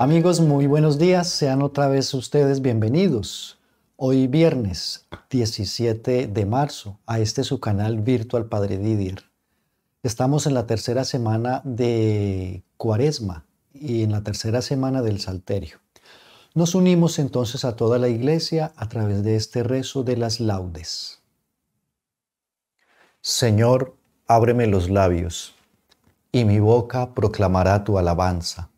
Amigos, muy buenos días. Sean otra vez ustedes bienvenidos. Hoy viernes 17 de marzo a este su canal virtual Padre Didier. Estamos en la tercera semana de Cuaresma y en la tercera semana del Salterio. Nos unimos entonces a toda la iglesia a través de este rezo de las laudes. Señor, ábreme los labios, y mi boca proclamará tu alabanza.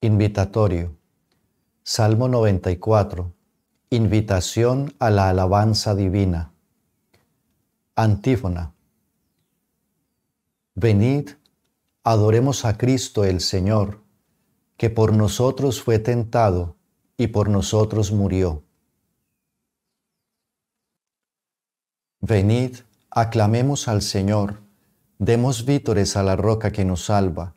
Invitatorio. Salmo 94. Invitación a la alabanza divina. Antífona. Venid, adoremos a Cristo el Señor, que por nosotros fue tentado y por nosotros murió. Venid, aclamemos al Señor, demos vítores a la roca que nos salva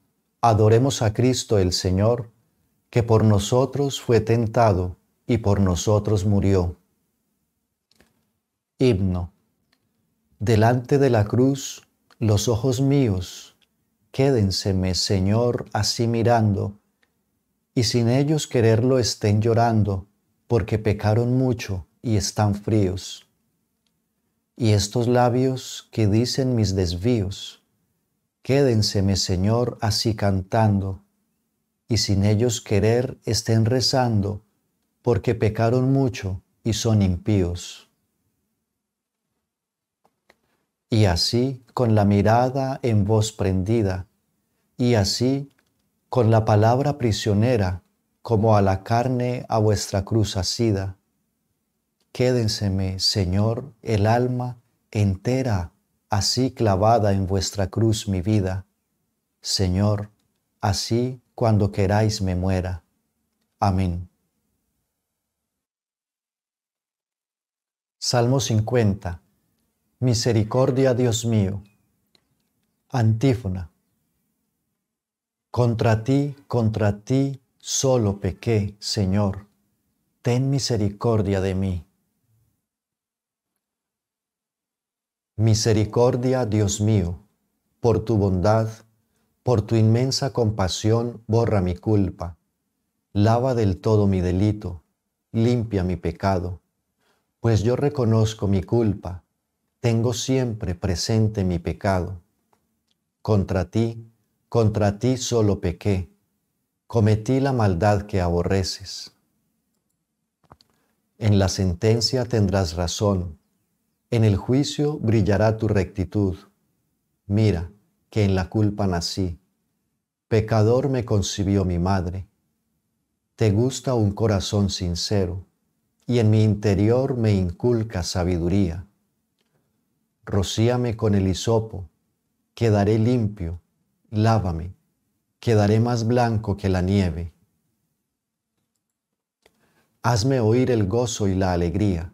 adoremos a Cristo el Señor, que por nosotros fue tentado y por nosotros murió. Himno. Delante de la cruz, los ojos míos, quédenseme, Señor, así mirando, y sin ellos quererlo estén llorando, porque pecaron mucho y están fríos. Y estos labios que dicen mis desvíos, Quédenseme, Señor, así cantando, y sin ellos querer estén rezando, porque pecaron mucho y son impíos. Y así, con la mirada en voz prendida, y así, con la palabra prisionera, como a la carne a vuestra cruz asida, quédenseme, Señor, el alma entera así clavada en vuestra cruz mi vida. Señor, así cuando queráis me muera. Amén. Salmo 50. Misericordia, Dios mío. Antífona. Contra ti, contra ti, solo pequé, Señor. Ten misericordia de mí. Misericordia, Dios mío, por tu bondad, por tu inmensa compasión, borra mi culpa, lava del todo mi delito, limpia mi pecado, pues yo reconozco mi culpa, tengo siempre presente mi pecado. Contra ti, contra ti solo pequé, cometí la maldad que aborreces. En la sentencia tendrás razón, en el juicio brillará tu rectitud. Mira, que en la culpa nací. Pecador me concibió mi madre. Te gusta un corazón sincero, y en mi interior me inculca sabiduría. Rocíame con el hisopo, quedaré limpio, lávame, quedaré más blanco que la nieve. Hazme oír el gozo y la alegría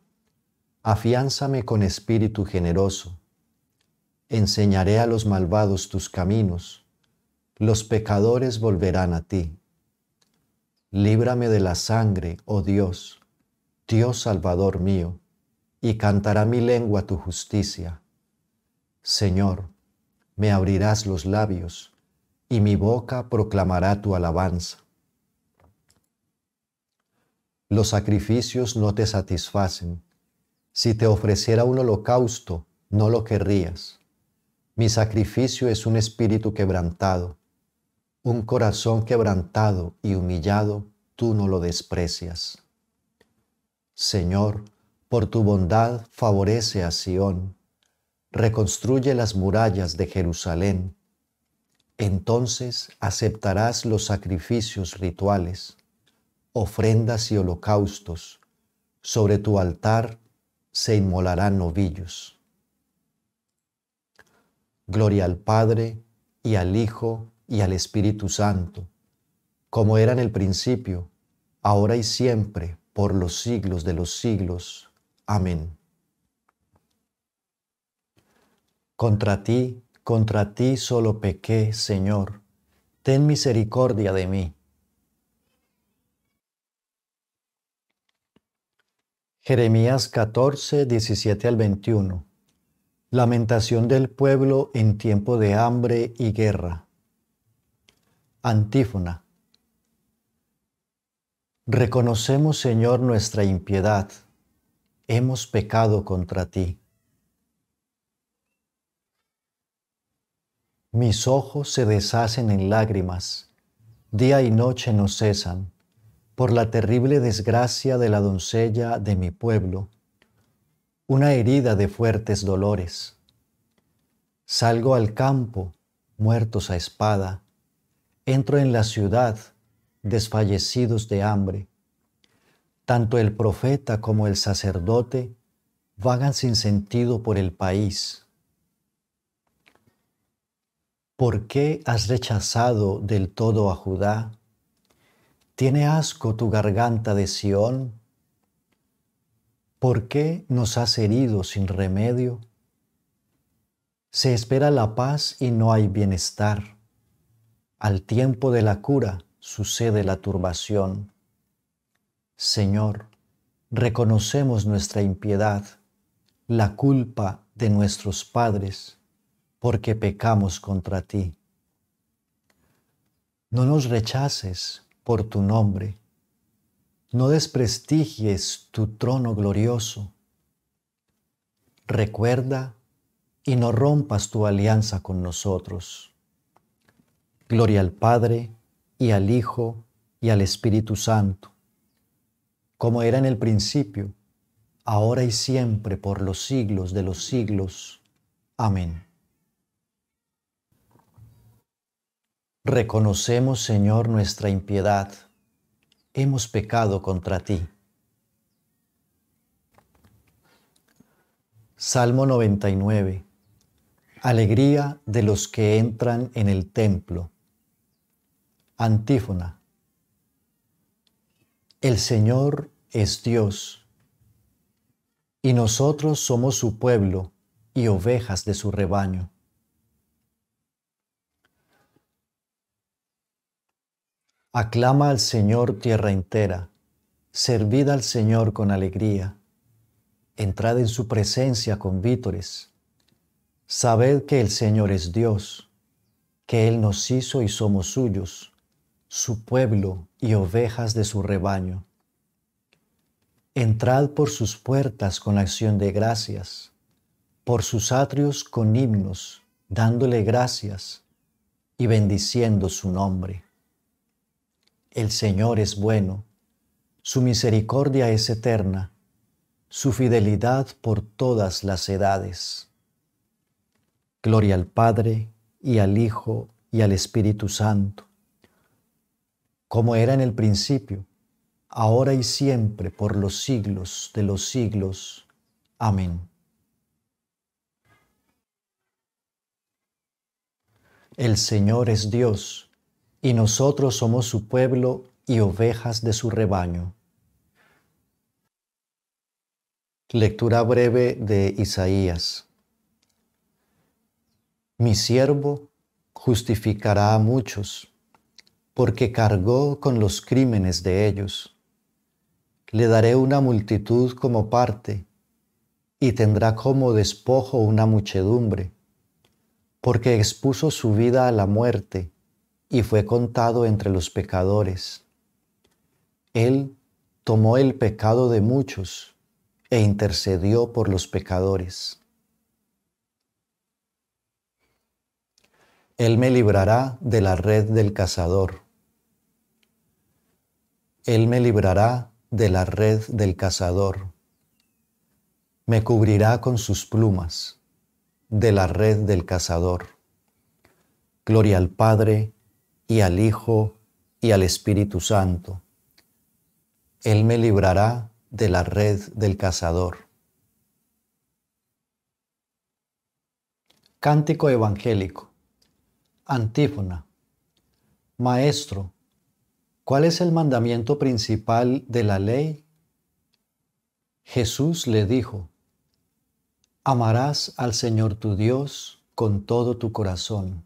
afiánzame con espíritu generoso. Enseñaré a los malvados tus caminos, los pecadores volverán a ti. Líbrame de la sangre, oh Dios, Dios Salvador mío, y cantará mi lengua tu justicia. Señor, me abrirás los labios, y mi boca proclamará tu alabanza. Los sacrificios no te satisfacen si te ofreciera un holocausto, no lo querrías. Mi sacrificio es un espíritu quebrantado. Un corazón quebrantado y humillado, tú no lo desprecias. Señor, por tu bondad favorece a Sión. Reconstruye las murallas de Jerusalén. Entonces aceptarás los sacrificios rituales, ofrendas y holocaustos. Sobre tu altar se inmolarán novillos. Gloria al Padre y al Hijo y al Espíritu Santo, como era en el principio, ahora y siempre, por los siglos de los siglos. Amén. Contra ti, contra ti solo pequé, Señor, ten misericordia de mí Jeremías 14, 17 al 21. Lamentación del pueblo en tiempo de hambre y guerra. Antífona. Reconocemos, Señor, nuestra impiedad. Hemos pecado contra ti. Mis ojos se deshacen en lágrimas. Día y noche no cesan por la terrible desgracia de la doncella de mi pueblo, una herida de fuertes dolores. Salgo al campo, muertos a espada, entro en la ciudad, desfallecidos de hambre. Tanto el profeta como el sacerdote vagan sin sentido por el país. ¿Por qué has rechazado del todo a Judá? ¿Tiene asco tu garganta de Sión? ¿Por qué nos has herido sin remedio? Se espera la paz y no hay bienestar. Al tiempo de la cura sucede la turbación. Señor, reconocemos nuestra impiedad, la culpa de nuestros padres, porque pecamos contra ti. No nos rechaces por tu nombre. No desprestigies tu trono glorioso. Recuerda y no rompas tu alianza con nosotros. Gloria al Padre y al Hijo y al Espíritu Santo, como era en el principio, ahora y siempre, por los siglos de los siglos. Amén. Reconocemos, Señor, nuestra impiedad. Hemos pecado contra ti. Salmo 99. Alegría de los que entran en el templo. Antífona. El Señor es Dios, y nosotros somos su pueblo y ovejas de su rebaño. Aclama al Señor tierra entera, servid al Señor con alegría, entrad en su presencia con vítores. Sabed que el Señor es Dios, que Él nos hizo y somos suyos, su pueblo y ovejas de su rebaño. Entrad por sus puertas con acción de gracias, por sus atrios con himnos, dándole gracias y bendiciendo su nombre. El Señor es bueno, su misericordia es eterna, su fidelidad por todas las edades. Gloria al Padre y al Hijo y al Espíritu Santo, como era en el principio, ahora y siempre, por los siglos de los siglos. Amén. El Señor es Dios y nosotros somos su pueblo y ovejas de su rebaño. Lectura breve de Isaías. Mi siervo justificará a muchos, porque cargó con los crímenes de ellos. Le daré una multitud como parte, y tendrá como despojo una muchedumbre, porque expuso su vida a la muerte y fue contado entre los pecadores. Él tomó el pecado de muchos e intercedió por los pecadores. Él me librará de la red del cazador. Él me librará de la red del cazador. Me cubrirá con sus plumas de la red del cazador. Gloria al Padre y al Hijo y al Espíritu Santo. Él me librará de la red del cazador. Cántico Evangélico. Antífona. Maestro, ¿cuál es el mandamiento principal de la ley? Jesús le dijo, Amarás al Señor tu Dios con todo tu corazón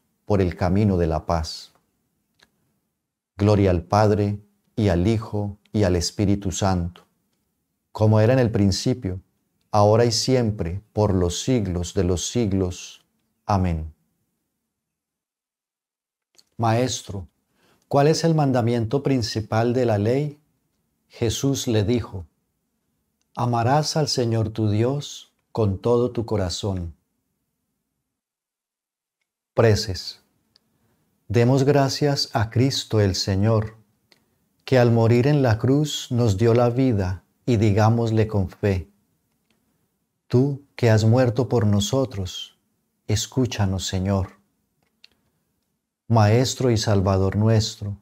por el camino de la paz. Gloria al Padre y al Hijo y al Espíritu Santo, como era en el principio, ahora y siempre, por los siglos de los siglos. Amén. Maestro, ¿cuál es el mandamiento principal de la ley? Jesús le dijo, Amarás al Señor tu Dios con todo tu corazón preces. Demos gracias a Cristo el Señor, que al morir en la cruz nos dio la vida y digámosle con fe, Tú que has muerto por nosotros, escúchanos Señor. Maestro y Salvador nuestro,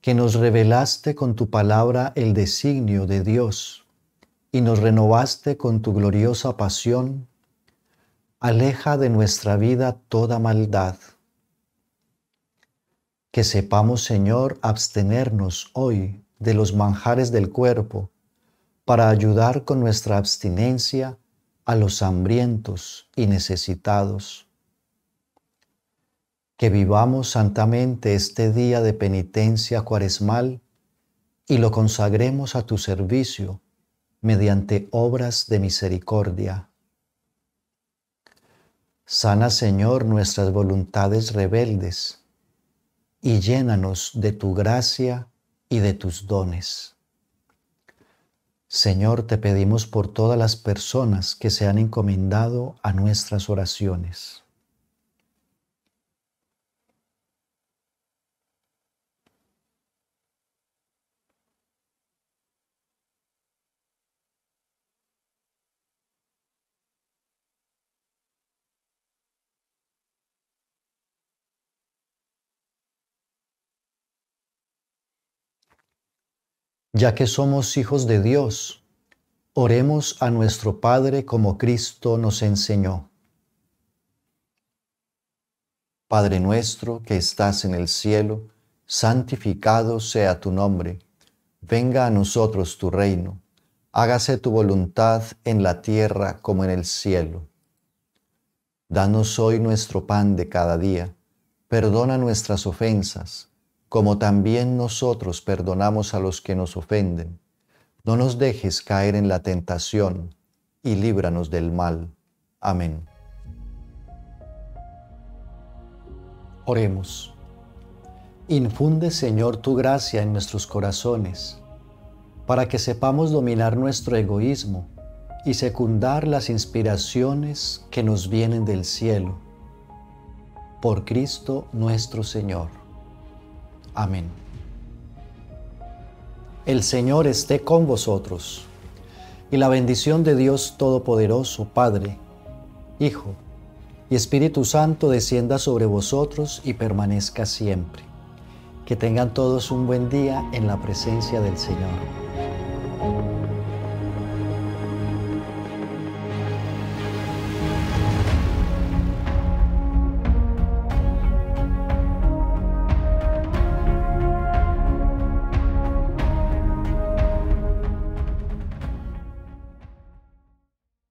que nos revelaste con tu palabra el designio de Dios y nos renovaste con tu gloriosa pasión aleja de nuestra vida toda maldad. Que sepamos, Señor, abstenernos hoy de los manjares del cuerpo para ayudar con nuestra abstinencia a los hambrientos y necesitados. Que vivamos santamente este día de penitencia cuaresmal y lo consagremos a tu servicio mediante obras de misericordia Sana, Señor, nuestras voluntades rebeldes y llénanos de tu gracia y de tus dones. Señor, te pedimos por todas las personas que se han encomendado a nuestras oraciones. ya que somos hijos de Dios, oremos a nuestro Padre como Cristo nos enseñó. Padre nuestro que estás en el cielo, santificado sea tu nombre, venga a nosotros tu reino, hágase tu voluntad en la tierra como en el cielo. Danos hoy nuestro pan de cada día, perdona nuestras ofensas, como también nosotros perdonamos a los que nos ofenden. No nos dejes caer en la tentación, y líbranos del mal. Amén. Oremos. Infunde, Señor, tu gracia en nuestros corazones, para que sepamos dominar nuestro egoísmo y secundar las inspiraciones que nos vienen del cielo. Por Cristo nuestro Señor. Amén. El Señor esté con vosotros, y la bendición de Dios Todopoderoso, Padre, Hijo y Espíritu Santo descienda sobre vosotros y permanezca siempre. Que tengan todos un buen día en la presencia del Señor.